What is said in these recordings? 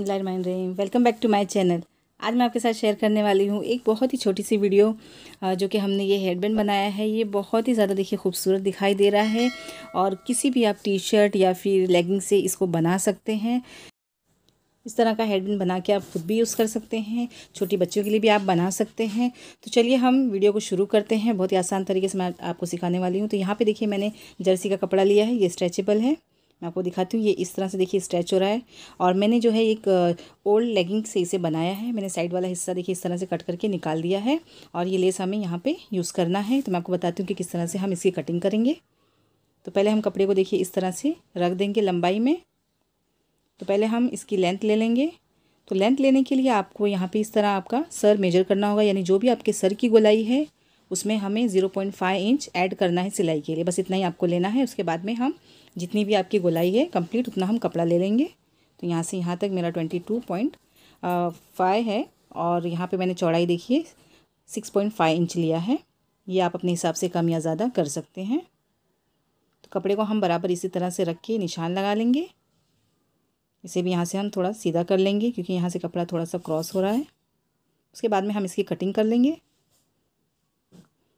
बसमीम welcome back to my channel आज मैं आपके साथ शेयर करने वाली हूँ एक बहुत ही छोटी सी वीडियो जो कि हमने ये हेडबैंड बनाया है ये बहुत ही ज़्यादा देखिए खूबसूरत दिखाई दे रहा है और किसी भी आप टी शर्ट या फिर लेगिंग से इसको बना सकते हैं इस तरह का हेडबैंड बना के आप खुद भी यूज़ कर सकते हैं छोटी बच्चों के लिए भी आप बना सकते हैं तो चलिए हम वीडियो को शुरू करते हैं बहुत ही आसान तरीके से मैं आपको सिखाने वाली हूँ तो यहाँ पर देखिए मैंने जर्सी का कपड़ा लिया है ये स्ट्रेचेबल है मैं आपको दिखाती हूँ ये इस तरह से देखिए स्ट्रेच हो रहा है और मैंने जो है एक ओल्ड लेगिंग से इसे बनाया है मैंने साइड वाला हिस्सा देखिए इस तरह से कट करके निकाल दिया है और ये लेस हमें यहाँ पे यूज़ करना है तो मैं आपको बताती हूँ कि किस तरह से हम इसकी कटिंग करेंगे तो पहले हम कपड़े को देखिए इस तरह से रख देंगे लंबाई में तो पहले हम इसकी लेंथ ले लेंगे तो लेंथ लेने के लिए आपको यहाँ पे इस तरह आपका सर मेजर करना होगा यानी जो भी आपके सर की गोलाई है उसमें हमें zero point five inch add करना है सिलाई के लिए बस इतना ही आपको लेना है उसके बाद में हम जितनी भी आपकी गोलाई है कंप्लीट उतना हम कपड़ा ले लेंगे तो यहाँ से यहाँ तक मेरा ट्वेंटी टू पॉइंट फाइव है और यहाँ पे मैंने चौड़ाई देखिए सिक्स पॉइंट फाइव इंच लिया है ये आप अपने हिसाब से कम या ज़्यादा कर सकते हैं तो कपड़े को हम बराबर इसी तरह से रख के निशान लगा लेंगे इसे भी यहाँ से हम थोड़ा सीधा कर लेंगे क्योंकि यहाँ से कपड़ा थोड़ा सा क्रॉस हो रहा है उसके बाद में हम इसकी कटिंग कर लेंगे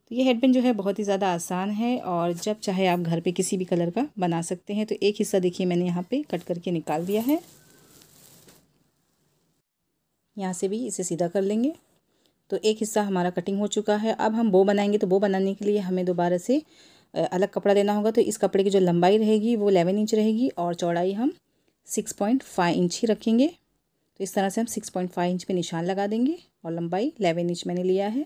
तो ये हेडबैंड जो है बहुत ही ज़्यादा आसान है और जब चाहे आप घर पे किसी भी कलर का बना सकते हैं तो एक हिस्सा देखिए मैंने यहाँ पे कट करके निकाल दिया है यहाँ से भी इसे सीधा कर लेंगे तो एक हिस्सा हमारा कटिंग हो चुका है अब हम बो बनाएंगे तो बो बनाने के लिए हमें दोबारा से अलग कपड़ा लेना होगा तो इस कपड़े की जो लंबाई रहेगी वो एलेवन इंच रहेगी और चौड़ाई हम सिक्स पॉइंट फाइव इंच ही रखेंगे तो इस तरह से हम सिक्स पॉइंट फाइव इंच पे निशान लगा देंगे और लंबाई एलेवन इंच मैंने लिया है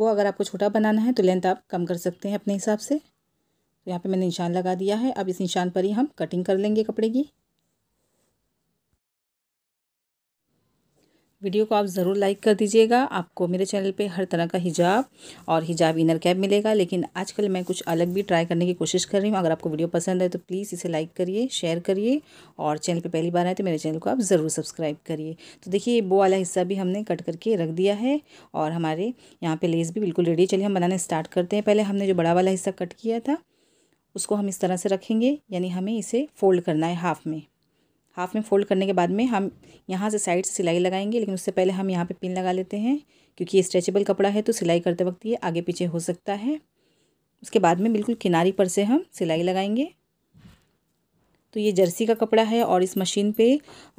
वो अगर आपको छोटा बनाना है तो लेंथ आप कम कर सकते हैं अपने हिसाब से तो यहाँ पे मैंने निशान लगा दिया है अब इस निशान पर ही हम कटिंग कर लेंगे कपड़े की वीडियो को आप ज़रूर लाइक कर दीजिएगा आपको मेरे चैनल पे हर तरह का हिजाब और हिजाब इनर कैप मिलेगा लेकिन आजकल मैं कुछ अलग भी ट्राई करने की कोशिश कर रही हूँ अगर आपको वीडियो पसंद है तो प्लीज़ इसे लाइक करिए शेयर करिए और चैनल पे पहली बार आए तो मेरे चैनल को आप ज़रूर सब्सक्राइब करिए तो देखिए वो वाला हिस्सा भी हमने कट करके रख दिया है और हमारे यहाँ पर लेस भी बिल्कुल रेडी चलिए हम बनाना स्टार्ट करते हैं पहले हमने जो बड़ा वाला हिस्सा कट किया था उसको हम इस तरह से रखेंगे यानी हमें इसे फोल्ड करना है हाफ़ में हाफ़ में फ़ोल्ड करने के बाद में हम यहाँ से साइड से सिलाई लगाएंगे लेकिन उससे पहले हम यहाँ पे पिन लगा लेते हैं क्योंकि ये स्ट्रेचेबल कपड़ा है तो सिलाई करते वक्त ये आगे पीछे हो सकता है उसके बाद में बिल्कुल किनारी पर से हम सिलाई लगाएंगे तो ये जर्सी का कपड़ा है और इस मशीन पे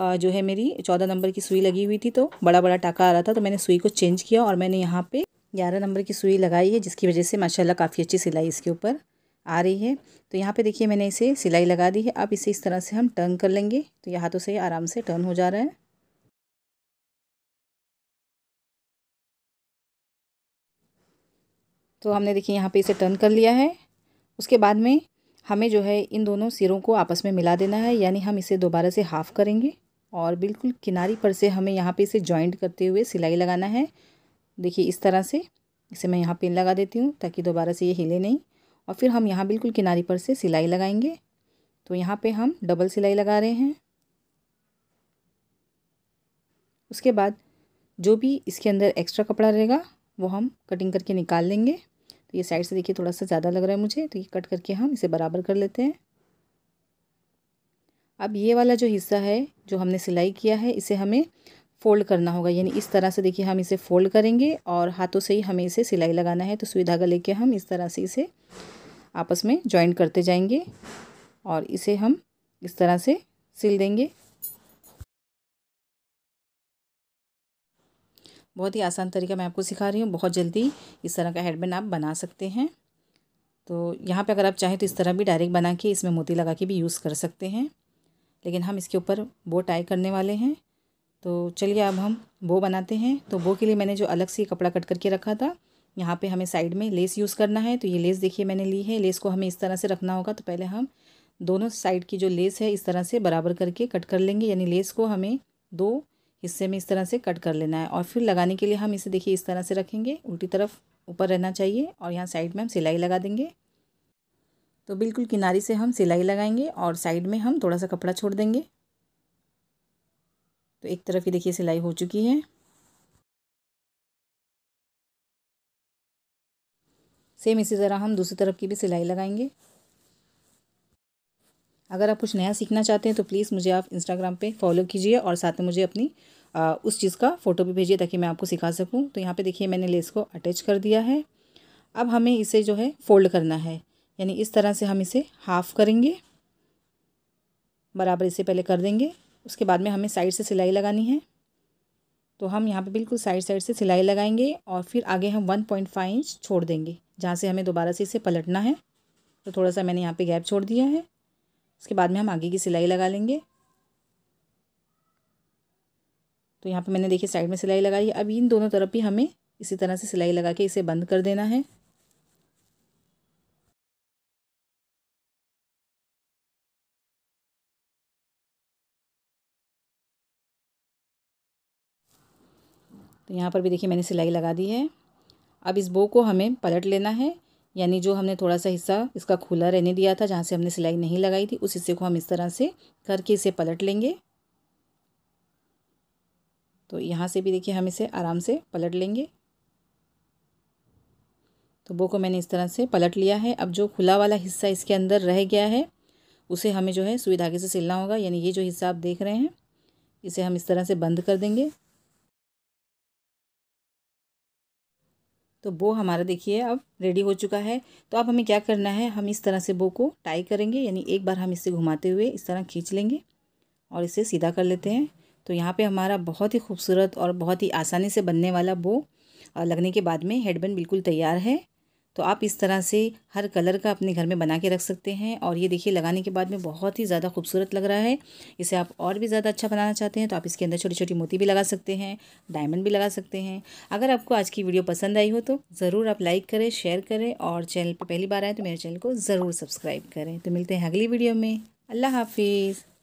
जो है मेरी चौदह नंबर की सुई लगी हुई थी तो बड़ा बड़ा टाका आ रहा था तो मैंने सुई को चेंज किया और मैंने यहाँ पर ग्यारह नंबर की सुई लगाई है जिसकी वजह से माशाला काफ़ी अच्छी सिलाई इसके ऊपर आ रही है तो यहाँ पे देखिए मैंने इसे सिलाई लगा दी है अब इसे इस तरह से हम टर्न कर लेंगे तो यहाँ तो से आराम से टर्न हो जा रहा है तो हमने देखिए यहाँ पे इसे टर्न कर लिया है उसके बाद में हमें जो है इन दोनों सिरों को आपस में मिला देना है यानी हम इसे दोबारा से हाफ़ करेंगे और बिल्कुल किनारी पर से हमें यहाँ पे इसे जॉइंट करते हुए सिलाई लगाना है देखिए इस तरह से इसे मैं यहाँ पिन लगा देती हूँ ताकि दोबारा से ये हिले नहीं और फिर हम यहाँ बिल्कुल किनारे पर से सिलाई लगाएंगे तो यहाँ पे हम डबल सिलाई लगा रहे हैं उसके बाद जो भी इसके अंदर एक्स्ट्रा कपड़ा रहेगा वो हम कटिंग करके निकाल लेंगे तो ये साइड से देखिए थोड़ा सा ज़्यादा लग रहा है मुझे तो ये कट करके हम इसे बराबर कर लेते हैं अब ये वाला जो हिस्सा है जो हमने सिलाई किया है इसे हमें फ़ोल्ड करना होगा यानी इस तरह से देखिए हम इसे फ़ोल्ड करेंगे और हाथों से ही हमें इसे सिलाई लगाना है तो सुई धागा लेके हम इस तरह से इसे आपस में ज्वाइन करते जाएंगे और इसे हम इस तरह से सिल देंगे बहुत ही आसान तरीका मैं आपको सिखा रही हूँ बहुत जल्दी इस तरह का हेडबैंड आप बना सकते हैं तो यहाँ पे अगर आप चाहें तो इस तरह भी डायरेक्ट बना के इसमें मोती लगा के भी यूज़ कर सकते हैं लेकिन हम इसके ऊपर बो टाई करने वाले हैं तो चलिए अब हम बो बनाते हैं तो बो के लिए मैंने जो अलग से कपड़ा कट करके रखा था यहाँ पे हमें साइड में लेस यूज़ करना है तो ये लेस देखिए मैंने ली है लेस को हमें इस तरह से रखना होगा तो पहले हम दोनों साइड की जो लेस है इस तरह से बराबर करके कट कर लेंगे यानी लेस को हमें दो हिस्से में इस तरह से कट कर लेना है और फिर लगाने के लिए हम इसे देखिए इस तरह से रखेंगे उल्टी तरफ ऊपर रहना चाहिए और यहाँ साइड में हम सिलाई लगा देंगे तो बिल्कुल किनारे से हम सिलाई लगाएंगे और साइड में हम थोड़ा सा कपड़ा छोड़ देंगे तो एक तरफ ही देखिए सिलाई हो चुकी है सेम इसी तरह हम दूसरी तरफ की भी सिलाई लगाएंगे अगर आप कुछ नया सीखना चाहते हैं तो प्लीज़ मुझे आप इंस्टाग्राम पे फॉलो कीजिए और साथ में मुझे अपनी आ, उस चीज़ का फ़ोटो भी भेजिए ताकि मैं आपको सिखा सकूँ तो यहाँ पे देखिए मैंने लेस को अटैच कर दिया है अब हमें इसे जो है फोल्ड करना है यानी इस तरह से हम इसे हाफ़ करेंगे बराबर इसे पहले कर देंगे उसके बाद में हमें साइड से सिलाई लगानी है तो हम यहाँ पे बिल्कुल साइड साइड से सिलाई लगाएंगे और फिर आगे हम वन पॉइंट फाइव इंच छोड़ देंगे जहाँ से हमें दोबारा से इसे पलटना है तो थोड़ा सा मैंने यहाँ पे गैप छोड़ दिया है उसके बाद में हम आगे की सिलाई लगा लेंगे तो यहाँ पे मैंने देखिए साइड में सिलाई लगाई अब इन दोनों तरफ भी हमें इसी तरह से सिलाई लगा के इसे बंद कर देना है तो यहाँ पर भी देखिए मैंने सिलाई लगा दी है अब इस बो को हमें पलट लेना है यानी जो हमने थोड़ा सा हिस्सा इसका खुला रहने दिया था जहाँ से हमने सिलाई नहीं लगाई थी उस हिस्से को हम इस तरह से करके इसे पलट लेंगे तो यहाँ से भी देखिए हम इसे आराम से पलट लेंगे तो बो को मैंने इस तरह से पलट लिया है अब जो खुला वाला हिस्सा इसके अंदर रह गया है उसे हमें जो है सुई धागे से सिलना होगा यानी ये जो हिस्सा आप देख रहे हैं इसे हम इस तरह से बंद कर देंगे तो बो हमारा देखिए अब रेडी हो चुका है तो अब हमें क्या करना है हम इस तरह से बो को टाई करेंगे यानी एक बार हम इसे घुमाते हुए इस तरह खींच लेंगे और इसे सीधा कर लेते हैं तो यहाँ पे हमारा बहुत ही खूबसूरत और बहुत ही आसानी से बनने वाला बो लगने के बाद में हेडबैंड बिल्कुल तैयार है तो आप इस तरह से हर कलर का अपने घर में बना के रख सकते हैं और ये देखिए लगाने के बाद में बहुत ही ज़्यादा खूबसूरत लग रहा है इसे आप और भी ज़्यादा अच्छा बनाना चाहते हैं तो आप इसके अंदर छोटी छोटी मोती भी लगा सकते हैं डायमंड भी लगा सकते हैं अगर आपको आज की वीडियो पसंद आई हो तो ज़रूर आप लाइक करें शेयर करें और चैनल पर पहली बार आए तो मेरे चैनल को ज़रूर सब्सक्राइब करें तो मिलते हैं अगली वीडियो में अल्लाह हाफिज़